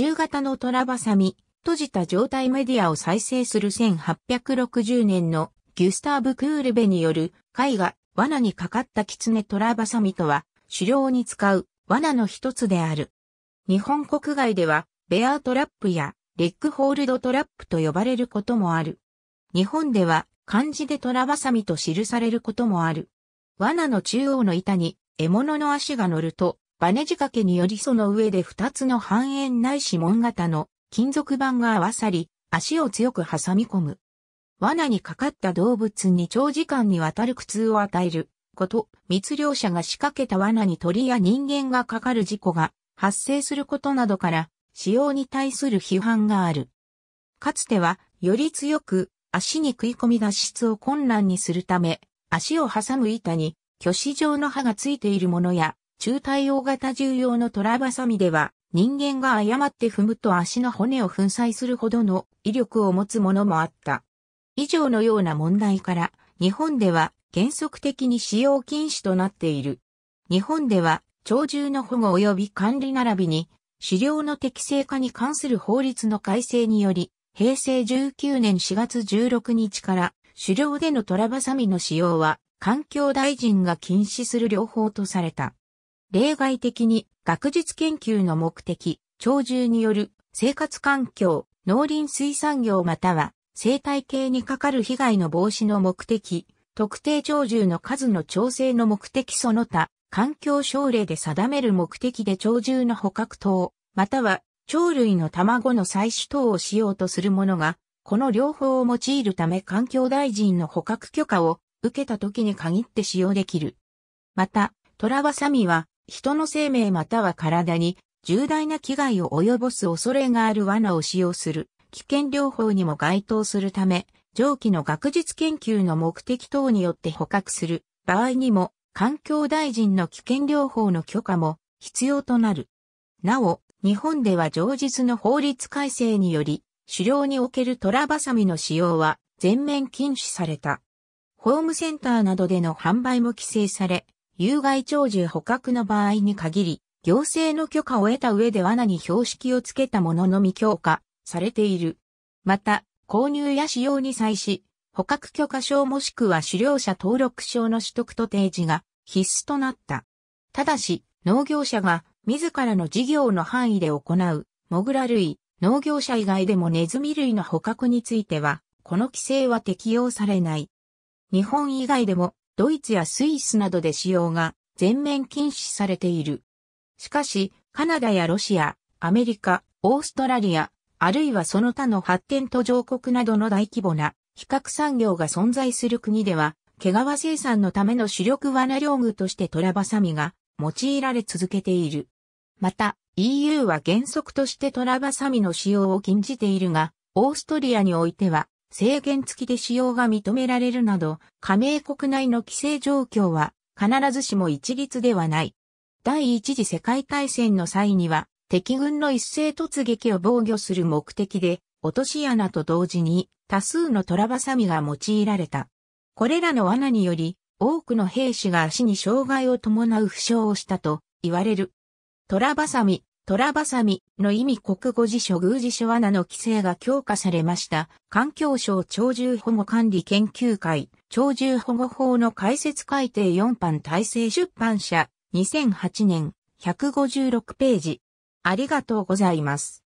中型のトラバサミ、閉じた状態メディアを再生する1860年のギュスターブ・クールベによる絵画、罠にかかった狐トラバサミとは、狩猟に使う罠の一つである。日本国外では、ベアートラップやレッグホールドトラップと呼ばれることもある。日本では、漢字でトラバサミと記されることもある。罠の中央の板に獲物の足が乗ると、バネ仕掛けによりその上で二つの半円ない指紋型の金属板が合わさり、足を強く挟み込む。罠にかかった動物に長時間にわたる苦痛を与えること、密猟者が仕掛けた罠に鳥や人間がかかる事故が発生することなどから、使用に対する批判がある。かつては、より強く、足に食い込み脱出を困難にするため、足を挟む板に、鋸子状の刃がついているものや、中対応型重要のトラバサミでは、人間が誤って踏むと足の骨を粉砕するほどの威力を持つものもあった。以上のような問題から、日本では原則的に使用禁止となっている。日本では、鳥獣の保護及び管理並びに、狩猟の適正化に関する法律の改正により、平成19年4月16日から、狩猟でのトラバサミの使用は、環境大臣が禁止する両方とされた。例外的に学術研究の目的、鳥獣による生活環境、農林水産業または生態系にかかる被害の防止の目的、特定鳥獣の数の調整の目的その他、環境省令で定める目的で鳥獣の捕獲等、または鳥類の卵の採取等をしようとするものが、この両方を用いるため環境大臣の捕獲許可を受けた時に限って使用できる。また、トラバサミは人の生命または体に重大な危害を及ぼす恐れがある罠を使用する危険療法にも該当するため、上記の学術研究の目的等によって捕獲する場合にも、環境大臣の危険療法の許可も必要となる。なお、日本では上述の法律改正により、狩猟におけるトラバサミの使用は全面禁止された。ホームセンターなどでの販売も規制され、有害鳥獣捕獲の場合に限り、行政の許可を得た上で罠に標識をつけたもののみ強化されている。また、購入や使用に際し、捕獲許可証もしくは狩猟者登録証の取得と提示が必須となった。ただし、農業者が自らの事業の範囲で行う、モグラ類、農業者以外でもネズミ類の捕獲については、この規制は適用されない。日本以外でもドイツやスイスなどで使用が全面禁止されている。しかし、カナダやロシア、アメリカ、オーストラリア、あるいはその他の発展途上国などの大規模な比較産業が存在する国では、毛皮生産のための主力罠領具としてトラバサミが用いられ続けている。また、EU は原則としてトラバサミの使用を禁じているが、オーストリアにおいては制限付きで使用が認められるなど、加盟国内の規制状況は必ずしも一律ではない。第一次世界大戦の際には、敵軍の一斉突撃を防御する目的で、落とし穴と同時に多数のトラバサミが用いられた。これらの罠により、多くの兵士が足に障害を伴う負傷をしたと言われる。トラバサミ虎バサミの意味国語辞書偶辞書穴の規制が強化されました。環境省鳥獣保護管理研究会、鳥獣保護法の解説改定4版体制出版社、2008年、156ページ。ありがとうございます。